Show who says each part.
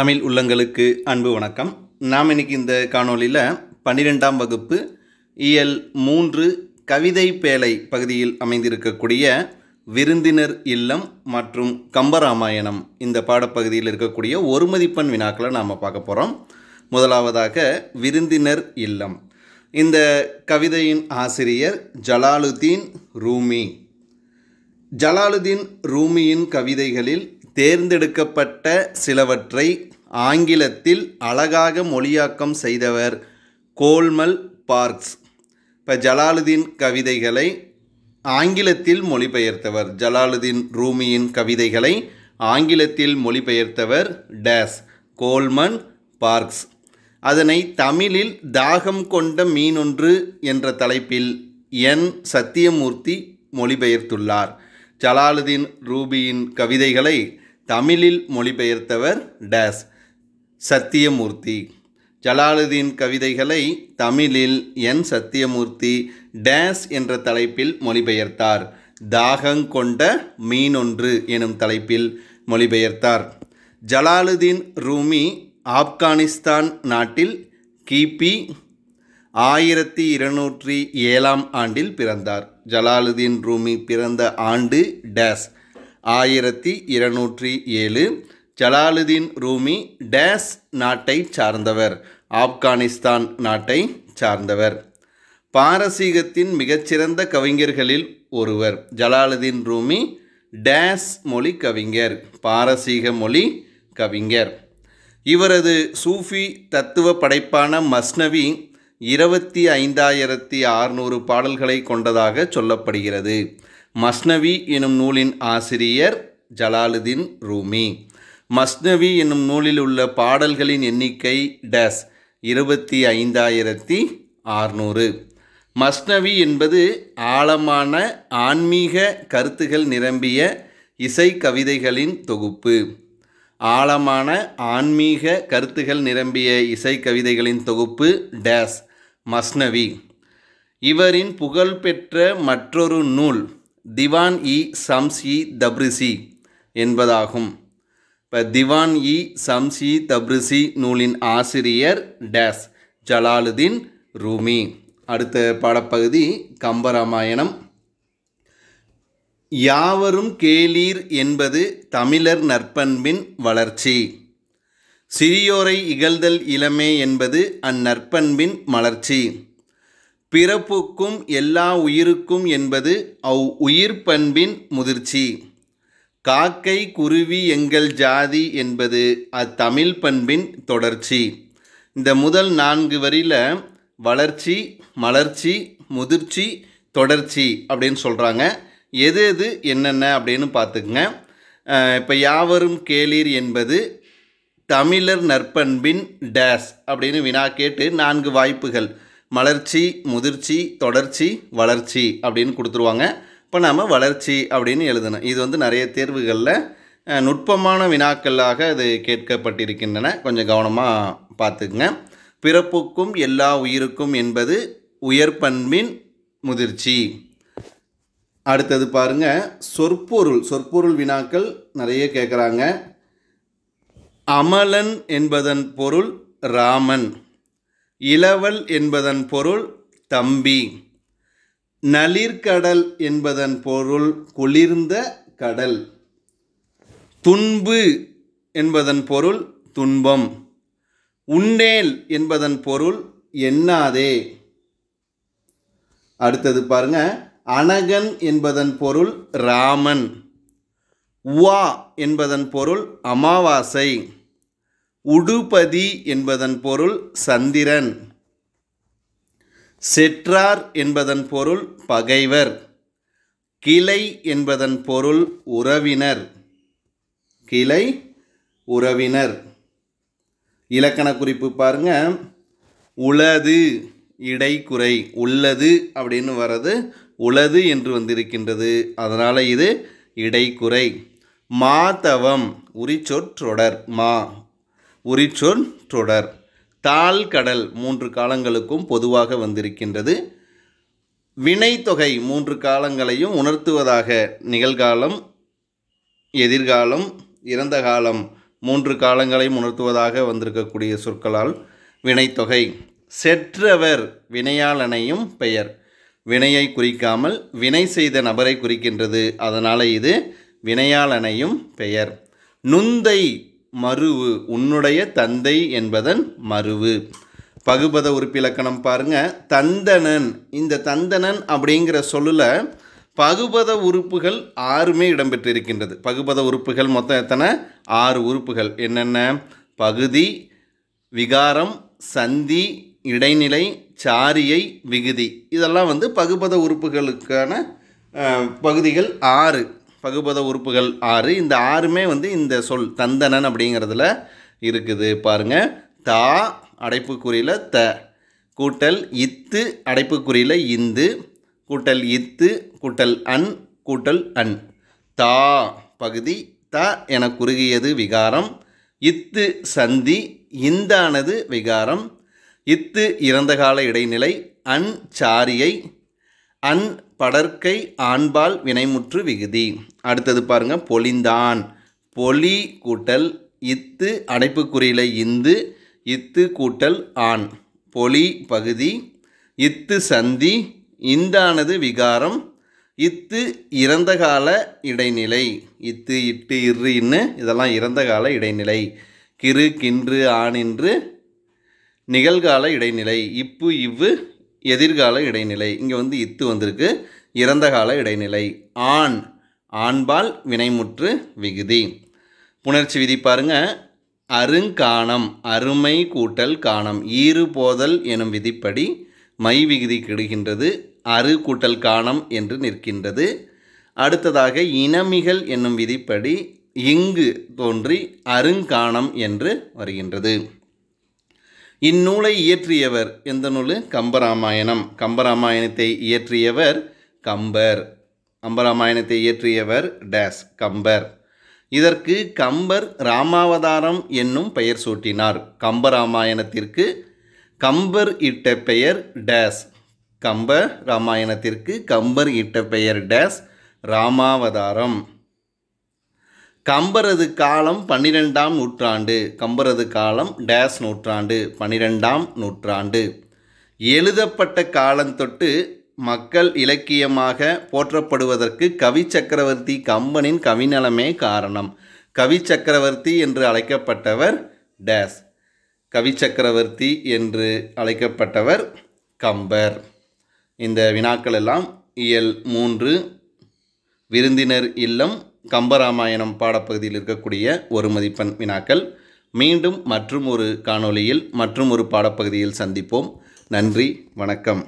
Speaker 1: தமிழ் உள்ளங்களுக்கு அன்பு வணக்கம் நாம் இன்றைக்கி இந்த காணொலியில் பன்னிரெண்டாம் வகுப்பு இயல் மூன்று கவிதை பேலை பகுதியில் அமைந்திருக்கக்கூடிய விருந்தினர் இல்லம் மற்றும் கம்பராமாயணம் இந்த பாடப்பகுதியில் இருக்கக்கூடிய ஒரு மதிப்பெண் வினாக்களை நாம் பார்க்க போகிறோம் முதலாவதாக விருந்தினர் இல்லம் இந்த கவிதையின் ஆசிரியர் ஜலாலுதீன் ரூமி ஜலாலுதீன் ரூமியின் கவிதைகளில் தேர்ந்தெடுக்கப்பட்ட சிலவற்றை ஆங்கிலத்தில் அழகாக மொழியாக்கம் செய்தவர் கோல்மல் பார்க்ஸ் இப்போ ஜலாலுதீன் கவிதைகளை ஆங்கிலத்தில் மொழிபெயர்த்தவர் ஜலாலுதீன் ரூமியின் கவிதைகளை ஆங்கிலத்தில் மொழிபெயர்த்தவர் டேஸ் கோல்மன் பார்க்ஸ் அதனை தமிழில் தாகம் கொண்ட மீனொன்று என்ற தலைப்பில் என் சத்தியமூர்த்தி மொழிபெயர்த்துள்ளார் ஜலாலுதீன் ரூபியின் கவிதைகளை தமிழில் மொழிபெயர்த்தவர் டேஸ் சத்தியமூர்த்தி ஜலாலுதீன் கவிதைகளை தமிழில் என் சத்தியமூர்த்தி டேஸ் என்ற தலைப்பில் மொழிபெயர்த்தார் தாகங் கொண்ட மீனொன்று எனும் தலைப்பில் மொழிபெயர்த்தார் ஜலாலுதீன் ரூமி ஆப்கானிஸ்தான் நாட்டில் கிபி ஆயிரத்தி இருநூற்றி ஏழாம் ஆண்டில் பிறந்தார் ஜலாலுதீன் ரூமி பிறந்த ஆண்டு டேஸ் ஆயிரத்தி இருநூற்றி ஏழு ஜலாலுதீன் ரூமி டேஸ் நாட்டை சார்ந்தவர் ஆப்கானிஸ்தான் நாட்டை சார்ந்தவர் பாரசீகத்தின் மிகச்சிறந்த கவிஞர்களில் ஒருவர் ஜலாலுதீன் ரூமி டேஸ் மொழி கவிஞர் பாரசீக மொழி கவிஞர் இவரது சூஃபி தத்துவ படைப்பான மஸ்னவி இருபத்தி ஐந்தாயிரத்தி ஆறுநூறு பாடல்களை கொண்டதாக சொல்லப்படுகிறது மஸ்னவி எனும் நூலின் ஆசிரியர் ஜலாலுதீன் ரூமி மஸ்னவி என்னும் நூலில் உள்ள பாடல்களின் எண்ணிக்கை டேஸ் இருபத்தி ஐந்தாயிரத்தி ஆறுநூறு மஸ்னவி என்பது ஆழமான ஆன்மீக கருத்துகள் நிரம்பிய இசை கவிதைகளின் தொகுப்பு ஆழமான ஆன்மீக கருத்துகள் நிரம்பிய இசை கவிதைகளின் தொகுப்பு டேஸ் மஸ்னவி இவரின் புகழ்பெற்ற மற்றொரு நூல் திவான் இ சம்ஸ் இ தப்ரிசி என்பதாகும் இப்போ திவான் இ சம்சி தப்ரிசி நூலின் ஆசிரியர் டேஸ் ஜலாலுதீன் ரூமி அடுத்த பாடப்பகுதி கம்பராமாயணம் யாவரும் கேளீர் என்பது தமிழர் நற்பண்பின் வளர்ச்சி சிறியோரை இகழ்தல் இளமே என்பது அந்நற்பண்பின் மலர்ச்சி பிறப்புக்கும் எல்லா உயிருக்கும் என்பது அவ் உயிர் பண்பின் முதிர்ச்சி காக்கை குருவி எங்கள் ஜாதி என்பது அத்தமிழ் பண்பின் தொடர்ச்சி இந்த முதல் நான்கு வரியில் வளர்ச்சி மலர்ச்சி முதிர்ச்சி தொடர்ச்சி அப்படின்னு சொல்கிறாங்க எது எது என்னென்ன அப்படின்னு பார்த்துக்குங்க இப்போ யாவரும் கேளீர் என்பது தமிழர் நற்பண்பின் டேஸ் அப்படின்னு வினா கேட்டு நான்கு வாய்ப்புகள் மலர்ச்சி முதிர்ச்சி தொடர்ச்சி வளர்ச்சி அப்படின்னு கொடுத்துருவாங்க இப்போ நாம் வளர்ச்சி அப்படின்னு எழுதணும் இது வந்து நிறைய தேர்வுகளில் நுட்பமான வினாக்களாக இது கேட்கப்பட்டிருக்கின்றன கொஞ்சம் கவனமாக பார்த்துக்குங்க பிறப்புக்கும் எல்லா உயிருக்கும் என்பது உயர்பண்பின் முதிர்ச்சி அடுத்தது பாருங்கள் சொற்பொருள் சொற்பொருள் வினாக்கள் நிறைய கேட்குறாங்க அமலன் என்பதன் பொருள் ராமன் இளவல் என்பதன் பொருள் தம்பி நளிர்கடல் என்பதன் பொருள் குளிர்ந்த கடல் துன்பு என்பதன் பொருள் துன்பம் உண்டேல் என்பதன் பொருள் எண்ணாதே அடுத்தது பாருங்க அனகன் என்பதன் பொருள் ராமன் உவா என்பதன் பொருள் அமாவாசை உடுபதி என்பதன் பொருள் சந்திரன் செற்றார் என்பதன் பொருள் பகைவர் கிளை என்பதன் பொருள் உறவினர் கிளை உறவினர் இலக்கண குறிப்பு பாருங்க உளது இடைக்குறை உள்ளது அப்படின்னு வர்றது உளது என்று வந்திருக்கின்றது அதனால் இது இடைக்குறை மாதவம் உரிச்சொற்றொடர் மா உரிச்சொற்றொடர் கடல் மூன்று காலங்களுக்கும் பொதுவாக வந்திருக்கின்றது வினைத்தொகை மூன்று காலங்களையும் உணர்த்துவதாக நிகழ்காலம் எதிர்காலம் இறந்த காலம் மூன்று காலங்களையும் உணர்த்துவதாக வந்திருக்கக்கூடிய சொற்களால் வினைத்தொகை செற்றவர் வினையாளனையும் பெயர் வினையை குறிக்காமல் வினை செய்த நபரை குறிக்கின்றது அதனால் இது வினையாளனையும் பெயர் நுந்தை மருவு உன்னுடைய தந்தை என்பதன் மருவு பகுபத உறுப்பிலக்கணம் பாருங்க தந்தனன் இந்த தந்தனன் அப்படிங்கிற சொல்லில் பகுபத உறுப்புகள் ஆறுமே இடம்பெற்றிருக்கின்றது பகுபத உறுப்புகள் மொத்தம் எத்தனை ஆறு உறுப்புகள் என்னென்ன பகுதி விகாரம் சந்தி இடைநிலை சாரியை விகுதி இதெல்லாம் வந்து பகுபத உறுப்புகளுக்கான பகுதிகள் ஆறு பகுபத உறுப்புகள் ஆறு இந்த ஆறுமே வந்து இந்த சொல் தந்தனன் அப்படிங்கிறதுல இருக்குது பாருங்கள் தா அடைப்புக்குறியில் த கூட்டல் இத்து அடைப்புக்குறியில் இந்து கூட்டல் இத்து கூட்டல் அன் கூட்டல் அன் தா பகுதி த என குறுகியது விகாரம் இத்து சந்தி இந்தானது விகாரம் இத்து இறந்தகால இடைநிலை அன் சாரியை அன் படற்கை ஆண்பால் வினைமுற்று விகுதி அடுத்தது பாருங்கள் பொலிந்தான் பொலி கூட்டல் இத்து அடைப்புக்குறியில் இந்து இத்து கூட்டல் ஆண் பொலி பகுதி இத்து சந்தி இந்தானது விகாரம் இத்து இறந்த கால இடைநிலை இத்து இட்டு இரு இன்னு இதெல்லாம் இறந்த கால இடைநிலை கிரு கின்று ஆணின்று நிகழ்கால இடைநிலை இப்பு இவ்வு எதிர்கால இடைநிலை இங்கே வந்து இத்து வந்திருக்கு இறந்த கால இடைநிலை ஆண் ஆண்பால் வினைமுற்று விகுதி புணர்ச்சி விதி பாருங்க அருங்காணம் அருமை கூட்டல் காணம் ஈறு போதல் எனும் விதிப்படி மை விகுதி கெடுகின்றது அரு கூட்டல் காணம் என்று நிற்கின்றது அடுத்ததாக இனமிகள் என்னும் விதிப்படி இங்கு தோன்றி அருங்காணம் என்று வருகின்றது இந்நூலை இயற்றியவர் எந்த நூல் கம்பராமாயணம் கம்பராமாயணத்தை இயற்றியவர் கம்பர் கம்பராமாயணத்தை இயற்றியவர் டேஸ் கம்பர் இதற்கு கம்பர் ராமாவதாரம் என்னும் பெயர் சூட்டினார் கம்பராமாயணத்திற்கு கம்பர் இட்ட பெயர் டேஸ் கம்ப ராமாயணத்திற்கு கம்பர் இட்ட பெயர் டேஸ் ராமாவதாரம் கம்பரது காலம் பன்னிரெண்டாம் நூற்றாண்டு கம்பரது காலம் டேஸ் நூற்றாண்டு பன்னிரெண்டாம் நூற்றாண்டு எழுதப்பட்ட காலம் தொட்டு மக்கள் இலக்கியமாக போற்றப்படுவதற்கு கவி சக்கரவர்த்தி கம்பனின் கவிநலமே காரணம் கவி சக்கரவர்த்தி என்று அழைக்கப்பட்டவர் டேஸ் கவி சக்கரவர்த்தி என்று அழைக்கப்பட்டவர் கம்பர் இந்த வினாக்கள் எல்லாம் இயல் மூன்று விருந்தினர் இல்லம் கம்பராமாயணம் பாடப்பகுதியில் இருக்கக்கூடிய ஒரு மதிப்பெண் வினாக்கள் மீண்டும் மற்றும் ஒரு காணொளியில் மற்றும் ஒரு பாடப்பகுதியில் சந்திப்போம் நன்றி வணக்கம்